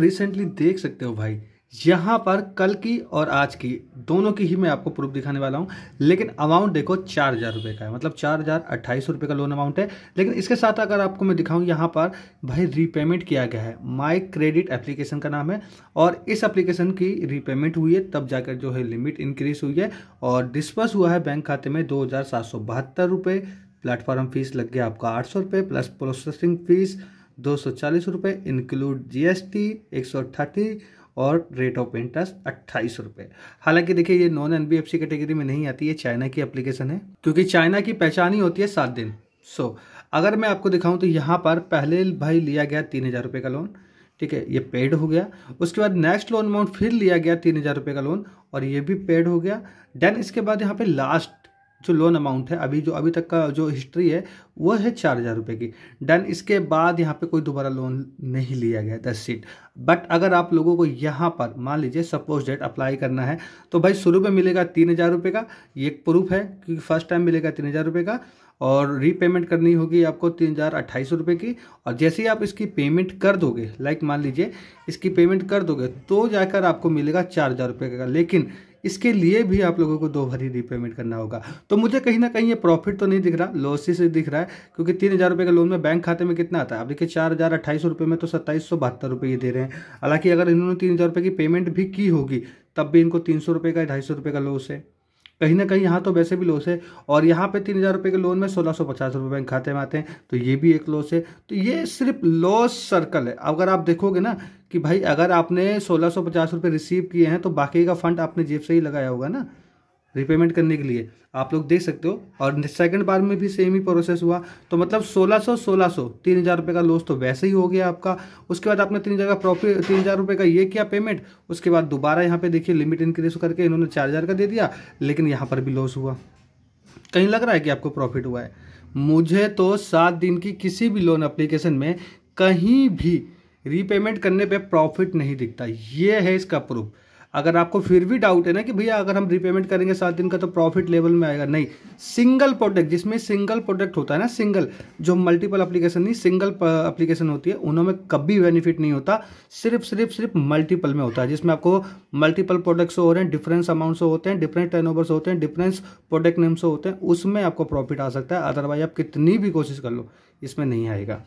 recently देख सकते हो भाई यहाँ पर कल की और आज की दोनों की ही मैं आपको प्रूफ दिखाने वाला हूँ लेकिन अमाउंट देखो चार हज़ार रुपये का है मतलब चार हज़ार अट्ठाईस रुपये का लोन अमाउंट है लेकिन इसके साथ अगर आपको मैं दिखाऊँ यहाँ पर भाई रीपेमेंट किया गया है माई क्रेडिट एप्लीकेशन का नाम है और इस एप्लीकेशन की रीपेमेंट हुई है तब जाकर जो है लिमिट इंक्रीज हुई है और डिस्पर्स हुआ है बैंक खाते में दो हज़ार सात सौ बहत्तर प्लेटफॉर्म फीस लग गया आपका आठ सौ प्लस प्रोसेसिंग फीस दो सौ चालीस इंक्लूड जीएसटी एक सौ अट्ठासी और रेट ऑफ इंटरेस्ट अट्ठाईस रुपये हालांकि देखिए ये नॉन एनबीएफसी कैटेगरी में नहीं आती है चाइना की एप्लीकेशन है क्योंकि चाइना की पहचान ही होती है सात दिन सो अगर मैं आपको दिखाऊं तो यहाँ पर पहले भाई लिया गया तीन हज़ार रुपये का लोन ठीक है ये पेड हो गया उसके बाद नेक्स्ट लोन अमाउंट फिर लिया गया तीन हज़ार रुपये का लोन और ये भी पेड हो गया देन इसके बाद यहाँ पे लास्ट जो लोन अमाउंट है अभी जो अभी तक का जो हिस्ट्री है वह है चार हज़ार रुपये की डन इसके बाद यहाँ पे कोई दोबारा लोन नहीं लिया गया दस सीट बट अगर आप लोगों को यहाँ पर मान लीजिए सपोज डेट अप्लाई करना है तो भाई शुरू में मिलेगा तीन हज़ार रुपये का ये एक प्रूफ है क्योंकि फर्स्ट टाइम मिलेगा तीन हज़ार रुपये का और रीपेमेंट करनी होगी आपको तीन हज़ार अट्ठाईस रुपये की और जैसे ही आप इसकी पेमेंट कर दोगे लाइक मान लीजिए इसकी पेमेंट कर दोगे तो जाकर आपको मिलेगा चार हज़ार रुपये का लेकिन इसके लिए भी आप लोगों को दो भरी रीपेमेंट करना होगा तो मुझे कहीं ना कहीं ये प्रॉफिट तो नहीं दिख रहा लॉस ही से दिख रहा है क्योंकि तीन हज़ार रुपये का लोन में बैंक खाते में कितना आता है आप देखिए चार हज़ार अट्ठाईस रुपये में तो सत्ताईस सौ बहत्तर रुपये ये दे रहे हैं हालांकि अगर इन्होंने तीन हज़ार रुपये की पेमेंट भी की होगी तब भी इनको तीन सौ रुपये का ढाई सौ रुपये का लॉस है कहीं ना कहीं यहाँ तो वैसे भी लॉस है और यहाँ पे तीन हज़ार रुपये के लोन में सोलह सौ पचास रुपये बैंक खाते में आते हैं तो ये भी एक लॉस है तो ये सिर्फ लॉस सर्कल है अगर आप देखोगे ना कि भाई अगर आपने सोलह सौ पचास रुपये रिसीव किए हैं तो बाकी का फंड आपने जेब से ही लगाया होगा ना रिपेमेंट करने के लिए आप लोग देख सकते हो और सेकंड बार में भी सेम ही प्रोसेस हुआ तो मतलब 1600 1600 तीन हज़ार रुपये का लॉस तो वैसे ही हो गया आपका उसके बाद आपने तीन हज़ार का प्रॉफिट तीन हज़ार रुपये का ये किया पेमेंट उसके बाद दोबारा यहाँ पे देखिए लिमिट इंक्रीज करके इन्होंने चार हज़ार का दे दिया लेकिन यहाँ पर भी लॉस हुआ कहीं लग रहा है कि आपको प्रॉफिट हुआ है मुझे तो सात दिन की किसी भी लोन अप्लीकेशन में कहीं भी रीपेमेंट करने पे प्रॉफिट नहीं दिखता ये है इसका प्रूफ अगर आपको फिर भी डाउट है ना कि भैया अगर हम रीपेमेंट करेंगे सात दिन का तो प्रॉफिट लेवल में आएगा नहीं सिंगल प्रोडक्ट जिसमें सिंगल प्रोडक्ट होता है ना सिंगल जो मल्टीपल एप्लीकेशन नहीं सिंगल एप्लीकेशन होती है उनमें कभी बेनिफिट नहीं होता सिर्फ सिर्फ सिर्फ मल्टीपल में होता है जिसमें आपको मल्टीपल प्रोडक्ट्स हो रहे हैं डिफरेंस अमाउंट्स होते हैं डिफरेंट टर्न होते हैं डिफरेंस प्रोडक्ट नेम्स होते हैं उसमें आपको प्रॉफिट आ सकता है अदरवाइज आप कितनी भी कोशिश कर लो इसमें नहीं आएगा